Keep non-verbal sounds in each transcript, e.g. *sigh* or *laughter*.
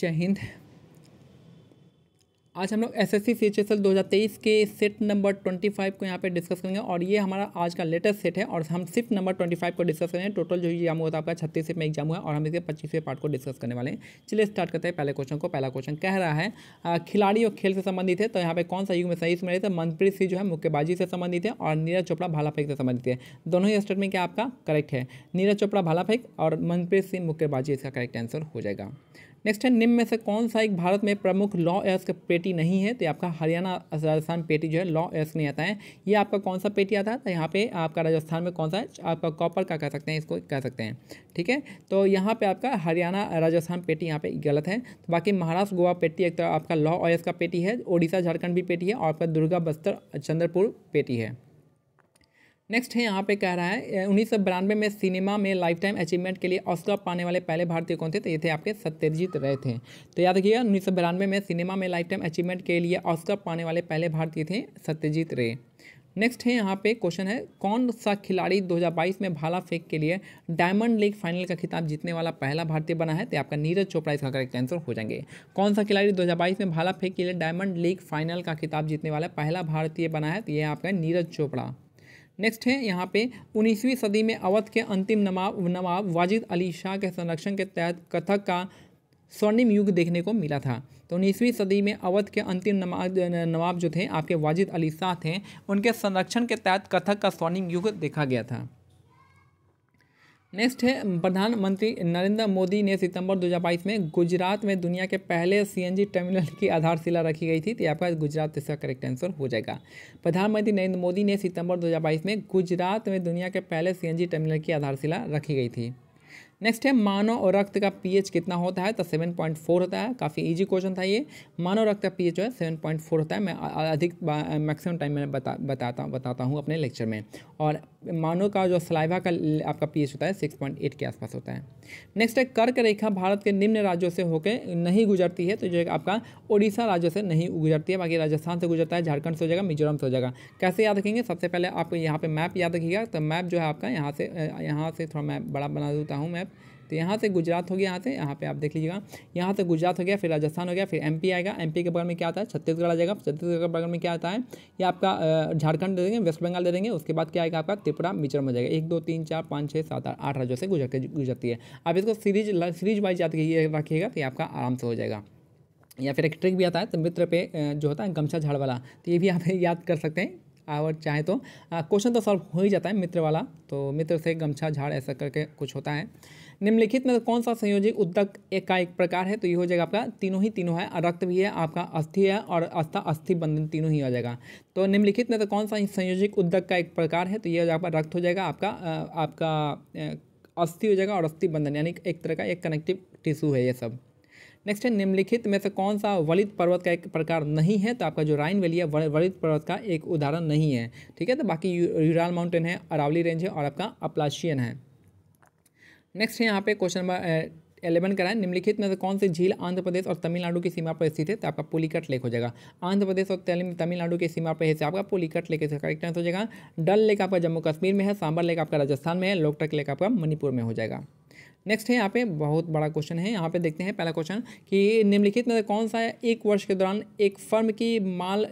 जय हिंद आज हम लोग S S C C H S L दो हज़ार तेईस के सेट नंबर ट्वेंटी फाइव को यहाँ पे डिस्कस करेंगे और ये हमारा आज का लेटेस्ट सेट है और हम सिर्फ नंबर ट्वेंटी फाइव को डिस्कस करेंगे टोटल जो एग्जाम हुआ था आपका छत्तीस में एग्जाम हुआ है और हम इसे पच्चीसवें पार्ट को डिस्कस करने वाले हैं चलिए स्टार्ट करते हैं पहले क्वेश्चन को पहला क्वेश्चन कह रहा है खिलाड़ी और खेल से संबंधित है तो यहाँ पर कौन सा युग में सही इसमें थे मनप्रीत सिंह जो है मुक्केबाजी से संबंधित है और नीरज चोपड़ा भाला फेंक से संबंधित है दोनों ही स्टेटमेंट क्या आपका करेक्ट है नीरज चोपड़ा भाला फेंक और मनप्रीत सिंह मुक्केबाजी इसका करेक्ट आंसर हो जाएगा नेक्स्ट है निम्न में से कौन सा एक भारत में प्रमुख लॉ एस्क पेटी नहीं है तो आपका हरियाणा राजस्थान पेटी जो है लॉ एस्क नहीं आता है ये आपका कौन सा पेटी आता है तो यहाँ पे आपका राजस्थान में कौन सा है आपका कॉपर का कह सकते हैं इसको कह सकते हैं ठीक है तो यहाँ पे आपका हरियाणा राजस्थान पेटी यहाँ पे गलत है तो बाकी महाराष्ट्र गोवा पेटी एक तो आपका लॉ ऑयस का पेटी है ओडिशा झारखंड भी पेटी है और आपका दुर्गा बस्तर चंद्रपुर पेटी है नेक्स्ट है यहाँ पे कह रहा है उन्नीस सौ बिरानवे में सिनेमा में लाइफ टाइम अचीवमेंट के लिए ऑस्कर पाने वाले पहले भारतीय कौन थे तो ये थे आपके सत्यजीत रहे थे तो याद रखिएगा उन्नीस सौ बिरानवे में सिनेमा में लाइफ टाइम अचीवमेंट के लिए ऑस्कर पाने वाले पहले भारतीय थे सत्यजीत रे नेक्स्ट है यहाँ पे क्वेश्चन है कौन सा खिलाड़ी 2022 में भाला फेंक के लिए डायमंड लीग फाइनल का खिताब जीतने वाला पहला भारतीय बना है तो आपका नीरज चोपड़ा इसका करेक्ट आंसर हो जाएंगे कौन सा खिलाड़ी 2022 में भाला फेंक के लिए डायमंड लीग फाइनल का खिताब जीतने वाला पहला भारतीय बना है तो ये आपका नीरज चोपड़ा नेक्स्ट है यहाँ पे उन्नीसवीं सदी में अवध के अंतिम नवाब नवाब वाजिद अली शाह के संरक्षण के तहत कथक का स्वर्णिम युग देखने को मिला था तो उन्नीसवीं सदी में अवध के अंतिम नवाब जो थे आपके वाजिद अली शाह थे उनके संरक्षण के तहत कथक का स्वर्णिम युग देखा गया था नेक्स्ट है प्रधानमंत्री नरेंद्र मोदी ने सितंबर 2022 में गुजरात में दुनिया के पहले सीएनजी टर्मिनल की आधारशिला रखी गई थी तो आपका गुजरात इसका करेक्ट आंसर हो जाएगा प्रधानमंत्री नरेंद्र मोदी ने सितंबर 2022 में गुजरात में दुनिया के पहले सीएनजी टर्मिनल की आधारशिला रखी गई थी नेक्स्ट है मानव और रक्त का पीएच कितना होता है तो सेवन पॉइंट फोर होता है काफ़ी ईजी क्वेश्चन था ये मानव रक्त का पीएच जो है सेवन पॉइंट फोर होता है मैं अधिक मैक्सिमम टाइम में बता बताता बताता हूँ अपने लेक्चर में और मानव का जो सलाइवा का आपका पीएच होता है सिक्स पॉइंट एट के आसपास होता है नेक्स्ट है कर्क रेखा भारत के निम्न राज्यों से होकर नहीं गुजरती है तो जो आपका उड़ीसा राज्य से नहीं गुजरती है बाकी राजस्थान से गुजरता है झारखंड से हो जाएगा मिजोरम से हो जाएगा कैसे याद रखेंगे सबसे पहले आप यहाँ पर मैप याद रखिएगा तो मैप जो है आपका यहाँ से यहाँ से थोड़ा मैप बड़ा बना देता हूँ मैप तो यहाँ से गुजरात हो गया यहाँ से यहाँ पे आप देख लीजिएगा यहाँ से गुजरात हो गया फिर राजस्थान हो गया फिर एमपी आएगा एमपी के बगल में क्या आता है छत्तीसगढ़ आ जाएगा छत्तीसगढ़ के बगल में क्या आता है ये आपका झारखंड दे देंगे वेस्ट बंगाल दे देंगे उसके बाद क्या आएगा आपका त्रिपुरा मिचरम हो जाएगा एक दो तीन चार पाँच छः सात आठ आठ राज्यों से गुजर के गुजरती है आप इसको सीरीज सीरीज वाइज याद रखिएगा तो आपका आराम से हो जाएगा या फिर एक ट्रिक भी आता है तो मित्र पे जो होता है गमछा झाड़ वाला तो ये भी आप *laughs* याद कर सकते हैं और चाहे तो क्वेश्चन तो सॉल्व हो ही जाता है मित्र वाला तो मित्र से गमछा झाड़ ऐसा करके कुछ होता है निम्नलिखित में कौन सा संयोजित उद्दक का एक प्रकार है तो ये हो जाएगा आपका तीनों ही तीनों है रक्त भी है आपका अस्थि है और अस्था अस्थि बंधन तीनों ही आ जाएगा तो निम्नलिखित में तो कौन सा संयोजित उद्दक का एक प्रकार है तो ये आपका रक्त हो जाएगा आपका आपका अस्थि हो जाएगा और अस्थि बंधन यानी एक तरह का एक कनेक्टिव टिश्यू है ये सब नेक्स्ट है निम्नलिखित में से कौन सा वलित पर्वत का एक प्रकार नहीं है तो आपका जो राइन वैली है वलित पर्वत का एक उदाहरण नहीं है ठीक है तो बाकी यूराल माउंटेन है अरावली रेंज है और आपका अपलाशियन है नेक्स्ट है यहाँ पे क्वेश्चन नंबर एलेवन करा है निम्नलिखित में से कौन सी झील आंध्र प्रदेश और तमिलनाडु की सीमा पर स्थित है तो आपका पुलिकट लेक हो जाएगा आंध्र प्रदेश और तमिलनाडु की सीमा पर आपका पुलिकट लेक इसका करेक्ट आंसर हो जाएगा डल लेक आपका जम्मू कश्मीर में है सांबर लेक आपका राजस्थान में है लोकटक लेक आपका मणिपुर में हो जाएगा नेक्स्ट है यहाँ पे बहुत बड़ा क्वेश्चन है यहाँ पे देखते हैं पहला क्वेश्चन कि निम्नलिखित में कौन सा एक वर्ष के दौरान एक फर्म की माल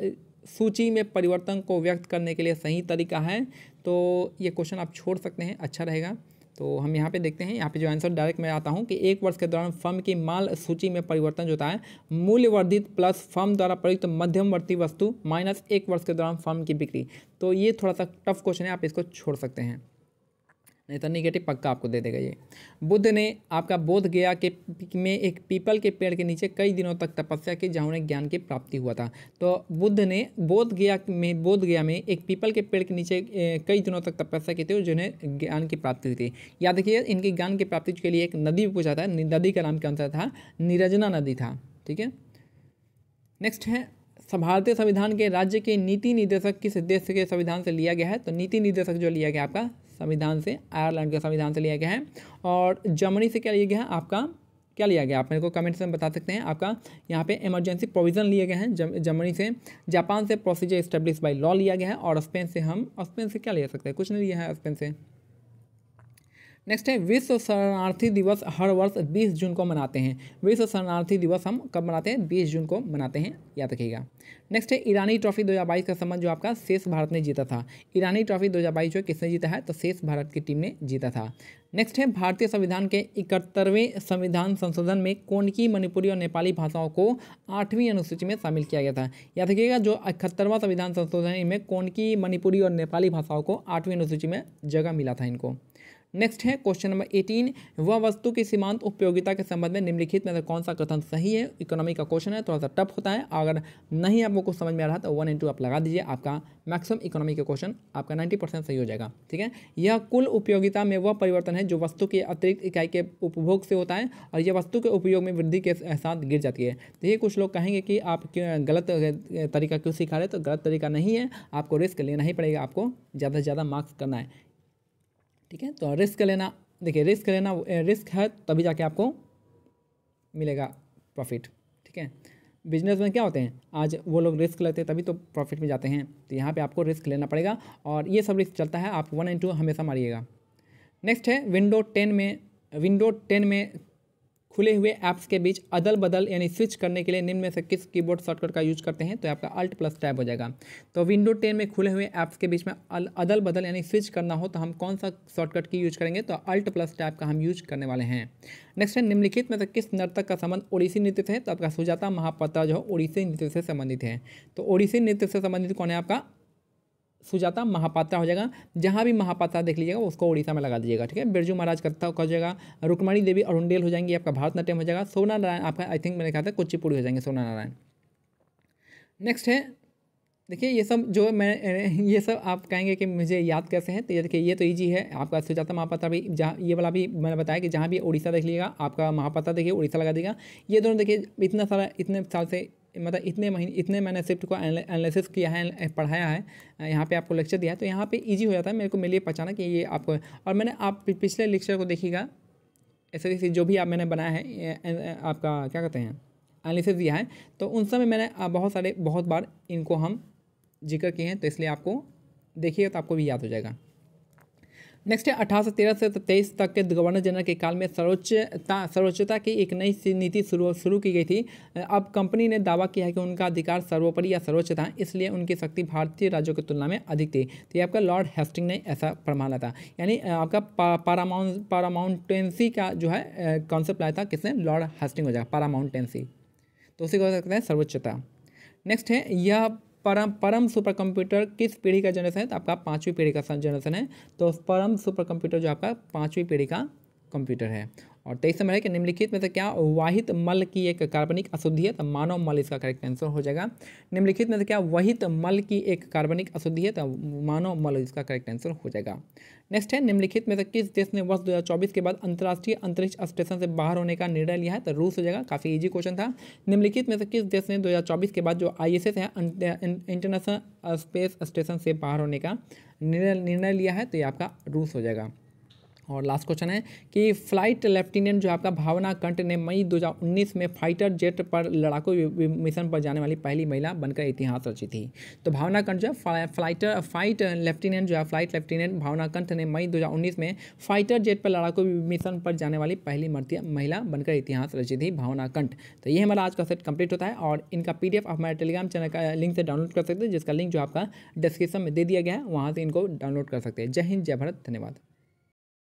सूची में परिवर्तन को व्यक्त करने के लिए सही तरीका है तो ये क्वेश्चन आप छोड़ सकते हैं अच्छा रहेगा तो हम यहाँ पे देखते हैं यहाँ पे जो आंसर डायरेक्ट मैं आता हूँ कि एक वर्ष के दौरान फर्म की माल सूची में परिवर्तन जो होता है मूल्यवर्धित प्लस फर्म द्वारा प्रयुक्त मध्यमवर्ती वस्तु माइनस एक वर्ष के दौरान फर्म की बिक्री तो ये थोड़ा सा टफ क्वेश्चन है आप इसको छोड़ सकते हैं नहीं तो निगेटिव पक्का आपको दे देगा ये बुद्ध ने आपका बोध गया के में एक पीपल के पेड़ के नीचे कई दिनों तक तपस्या की जहाँ उन्हें ज्ञान की प्राप्ति हुआ था तो बुद्ध ने बोध गया में बोध गया में एक पीपल के पेड़ के नीचे कई दिनों तक तपस्या की थी और जिन्हें ज्ञान की प्राप्ति हुई थी याद देखिए इनके ज्ञान की प्राप्ति के लिए एक नदी पूछा था नदी का नाम क्या होता था निरजना नदी था ठीक है नेक्स्ट है भारतीय संविधान के राज्य के नीति निदेशक किस देश के संविधान से लिया गया है तो नीति निदेशक जो लिया गया आपका संविधान से आयरलैंड के संविधान से लिया गया है और जर्मनी से क्या लिया गया है आपका क्या लिया गया आप मेरे को कमेंट्स में बता सकते हैं आपका यहाँ पे इमरजेंसी प्रोविज़न लिए गए हैं जर्मनी से जापान से प्रोसीजर इस्टेब्लिश बाई लॉ लिया गया है और स्पेन से हम स्पेन से क्या ले सकते हैं कुछ नहीं लिया है स्पेन से नेक्स्ट है विश्व शरणार्थी दिवस हर वर्ष बीस जून को मनाते हैं विश्व शरणार्थी दिवस हम कब मनाते हैं बीस जून को मनाते हैं याद रखिएगा नेक्स्ट है ईरानी ट्रॉफी 2022 का संबंध जो आपका शेष भारत ने जीता था ईरानी ट्रॉफी 2022 जो किसने जीता है तो शेष भारत की टीम ने जीता था नेक्स्ट है भारतीय संविधान के इकहत्तरवें संविधान संशोधन में कोनकी मणिपुरी और नेपाली भाषाओं को आठवीं अनुसूची में शामिल किया गया था याद रखिएगा जो इकहत्तरवां संविधान संशोधन में कोनकी मणिपुरी और नेपाली भाषाओं को आठवीं अनुसूची में जगह मिला था इनको नेक्स्ट है क्वेश्चन नंबर एटीन वह वस्तु की सीमांत उपयोगिता के संबंध में निम्नलिखित में से कौन सा कथन सही है इकोनॉमी का क्वेश्चन है थोड़ा सा टफ होता है अगर नहीं आपको कुछ समझ में आ रहा तो वन इंटू आप लगा दीजिए आपका मैक्सिमम इकोनॉमी का क्वेश्चन आपका नाइन्टी परसेंट सही हो जाएगा ठीक है यह कुल उपयोगिता में वह परिवर्तन है जो वस्तु के अतिरिक्त इकाई के उपभोग से होता है और यह वस्तु के उपयोग में वृद्धि के साथ गिर जाती है तो ये कुछ लोग कहेंगे कि आप गलत तरीका क्यों सिखा रहे तो गलत तरीका नहीं है आपको रिस्क लेना ही पड़ेगा आपको ज़्यादा से ज़्यादा मार्क्स करना है ठीक है तो रिस्क लेना देखिए रिस्क लेना रिस्क है तभी जाके आपको मिलेगा प्रॉफिट ठीक है बिजनेस में क्या होते हैं आज वो लोग रिस्क लेते हैं तभी तो प्रॉफिट में जाते हैं तो यहाँ पे आपको रिस्क लेना पड़ेगा और ये सब रिस्क चलता है आप वन एंड टू हमेशा मारिएगा नेक्स्ट है विंडो टेन में विंडो टेन में खुले हुए ऐप्स के बीच अदल बदल यानी स्विच करने के लिए निम्न में से किस कीबोर्ड शॉर्टकट का यूज करते हैं तो आपका अल्ट प्लस टैब हो जाएगा तो विंडो टेन में खुले हुए ऐप्स के बीच में अदल बदल यानी स्विच करना हो तो हम कौन सा शॉर्टकट की यूज करेंगे तो अल्ट प्लस टैब का हम यूज करने वाले हैं नेक्स्ट है निम्नलिखित में से किस नर्तक का संबंध ओडिसी नृत्य से तो आपका सुजाता महापात्रा जो है ओडिसी नृत्य से संबंधित है तो ओडिसी नृत्य से संबंधित कौन है आपका सुजाता महापात्रा हो जाएगा जहाँ भी महापात्रा देख लीजिएगा उसको उड़ीसा में लगा दीजिएगा ठीक है बिरजू महाराज करता हो जाएगा रुकमणी देवी अरुणेल हो जाएंगी आपका भारत नाट्यम हो जाएगा सोना नारायण आपका आई थिंक मैंने कहा था कुचिपुड़ी हो जाएंगे सोना नारायण नेक्स्ट है देखिए ये सब जो मैं *laughs* ये सब आप कहेंगे कि मुझे याद कैसे हैं तो ये देखिए ये तो ईजी है आपका सुजाता महापात्रा भी जहाँ ये वाला भी मैंने बताया कि जहाँ भी उड़ीसा देख लीजिएगा आपका महापात्रा देखिए उड़ीसा लगा देगा ये दोनों देखिए इतना सारा इतने साल से मतलब इतने महीने इतने मैंने शिफ्ट को एनालिसिस किया है पढ़ाया है यहाँ पे आपको लेक्चर दिया है तो यहाँ पे इजी हो जाता है मेरे को मिले पहचाना कि ये आपको और मैंने आप पिछले लेक्चर को देखिएगा एस जो भी आप मैंने बनाया है आपका क्या कहते हैं एनालिसिस दिया है तो उन समय मैंने बहुत सारे बहुत बार इनको हम जिक्र किए हैं तो इसलिए आपको देखिएगा तो आपको भी याद हो जाएगा नेक्स्ट है अठारह सौ तेरह से तेईस तक के गवर्नर जनरल के काल में सर्वोच्चता सर्वोच्चता की एक नई नीति शुरू शुरू की गई थी अब कंपनी ने दावा किया है कि उनका अधिकार सर्वोपरि या सर्वोच्च था इसलिए उनकी शक्ति भारतीय राज्यों की तुलना में अधिक थी तो ये आपका लॉर्ड हेस्टिंग ने ऐसा फरमाना था यानी आपका पारामाउंट पारामाउंटेंसी का जो है कॉन्सेप्ट लाया था किसने लॉर्ड हेस्टिंग हो जाएगा पारामाउंटेंसी तो उसी को सकते हैं सर्वोच्चता नेक्स्ट है यह परम परम सुपर कंप्यूटर किस पीढ़ी का जनरेशन है तो आपका पाँचवीं पीढ़ी का जनरेशन है तो परम सुपर कंप्यूटर जो आपका पाँचवीं पीढ़ी का कंप्यूटर है और तेईस नंबर है कि निम्नलिखित में से क्या वाहित मल की एक कार्बनिक अशुद्धि है तो मानव मल इसका करेक्ट आंसर हो जाएगा निम्नलिखित में से क्या वाहित मल की एक कार्बनिक अशुद्धि है तो मानव मल इसका करेक्ट आंसर हो जाएगा नेक्स्ट है निम्नलिखित में से किस देश ने वर्ष दो के बाद अंतर्राष्ट्रीय अंतरिक्ष स्टेशन से बाहर होने का निर्णय लिया है तो रूस हो जाएगा काफ़ी ईजी क्वेश्चन था निम्नलिखित में से किस देश ने दो के बाद जो आई है इंटरनेशनल स्पेस स्टेशन से बाहर होने का निर्णय लिया है तो ये आपका रूस हो जाएगा और लास्ट क्वेश्चन है कि फ्लाइट लेफ्टिनेंट जो आपका भावना कंट ने मई 2019 में फाइटर जेट पर लड़ाकू मिशन पर जाने वाली पहली महिला बनकर इतिहास रची थी तो भावना कंठ जो है फ्लाइटर फाइट लेफ्टिनेंट जो है फ्लाइट लेफ्टिनेंट भावना कंठ ने मई 2019 में फाइटर जेट पर लड़ाकू मिशन पर जाने वाली पहली महिला बनकर इतिहास रची थी भावना कंठ तो ये हमारा आज का सेट कंप्लीट होता है और इनका पी आप हमारे टेलीग्राम चैनल का लिंक से डाउनलोड कर सकते हैं जिसका लिंक जो आपका डिस्क्रिप्शन में दे दिया गया है वहाँ से इनको डाउनलोड कर सकते हैं जय हिंद जय भारत धन्यवाद